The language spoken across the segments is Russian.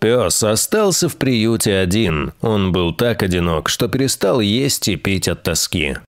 Пес остался в приюте один. Он был так одинок, что перестал есть и пить от тоски.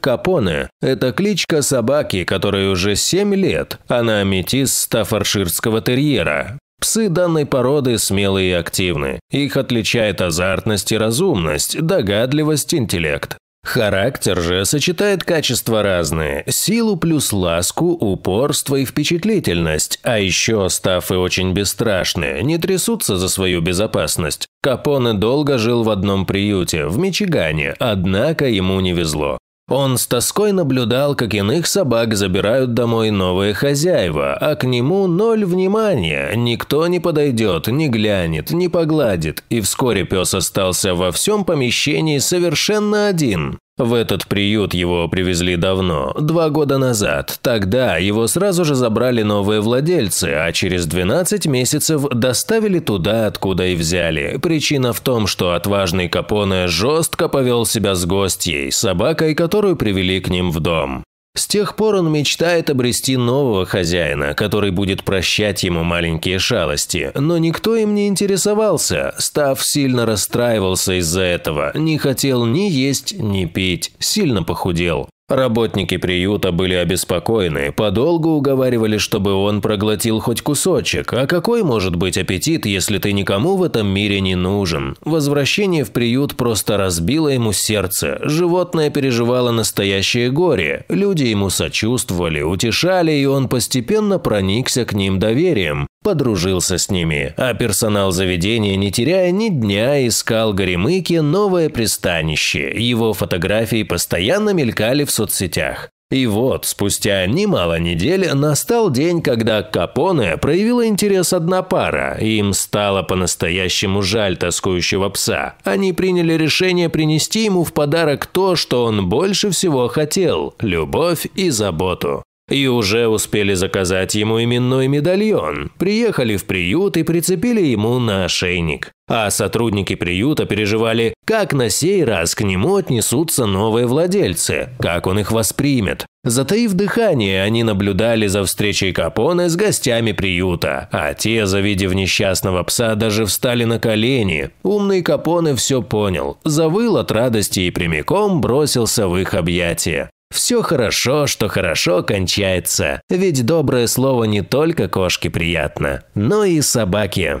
Капоне – это кличка собаки, которой уже 7 лет. Она метис стаффорширского терьера. Псы данной породы смелые и активны. Их отличает азартность и разумность, догадливость, интеллект. Характер же сочетает качества разные – силу плюс ласку, упорство и впечатлительность, а еще стафы очень бесстрашные, не трясутся за свою безопасность. Капоне долго жил в одном приюте, в Мичигане, однако ему не везло. Он с тоской наблюдал, как иных собак забирают домой новые хозяева, а к нему ноль внимания, никто не подойдет, не глянет, не погладит, и вскоре пес остался во всем помещении совершенно один. В этот приют его привезли давно, два года назад. Тогда его сразу же забрали новые владельцы, а через 12 месяцев доставили туда, откуда и взяли. Причина в том, что отважный Капоне жестко повел себя с гостьей, собакой, которую привели к ним в дом. С тех пор он мечтает обрести нового хозяина, который будет прощать ему маленькие шалости, но никто им не интересовался. Став сильно расстраивался из-за этого, не хотел ни есть, ни пить, сильно похудел. Работники приюта были обеспокоены, подолгу уговаривали, чтобы он проглотил хоть кусочек. А какой может быть аппетит, если ты никому в этом мире не нужен? Возвращение в приют просто разбило ему сердце. Животное переживало настоящее горе. Люди ему сочувствовали, утешали, и он постепенно проникся к ним доверием подружился с ними, а персонал заведения, не теряя ни дня, искал Горемыке новое пристанище. Его фотографии постоянно мелькали в соцсетях. И вот, спустя немало недель, настал день, когда Капоне проявила интерес одна пара, и им стало по-настоящему жаль тоскующего пса. Они приняли решение принести ему в подарок то, что он больше всего хотел – любовь и заботу. И уже успели заказать ему именной медальон, приехали в приют и прицепили ему на ошейник а сотрудники приюта переживали, как на сей раз к нему отнесутся новые владельцы, как он их воспримет. Затаив дыхание, они наблюдали за встречей Капоне с гостями приюта, а те, завидев несчастного пса, даже встали на колени. Умный Капоне все понял, завыл от радости и прямиком бросился в их объятия. Все хорошо, что хорошо кончается, ведь доброе слово не только кошке приятно, но и собаке.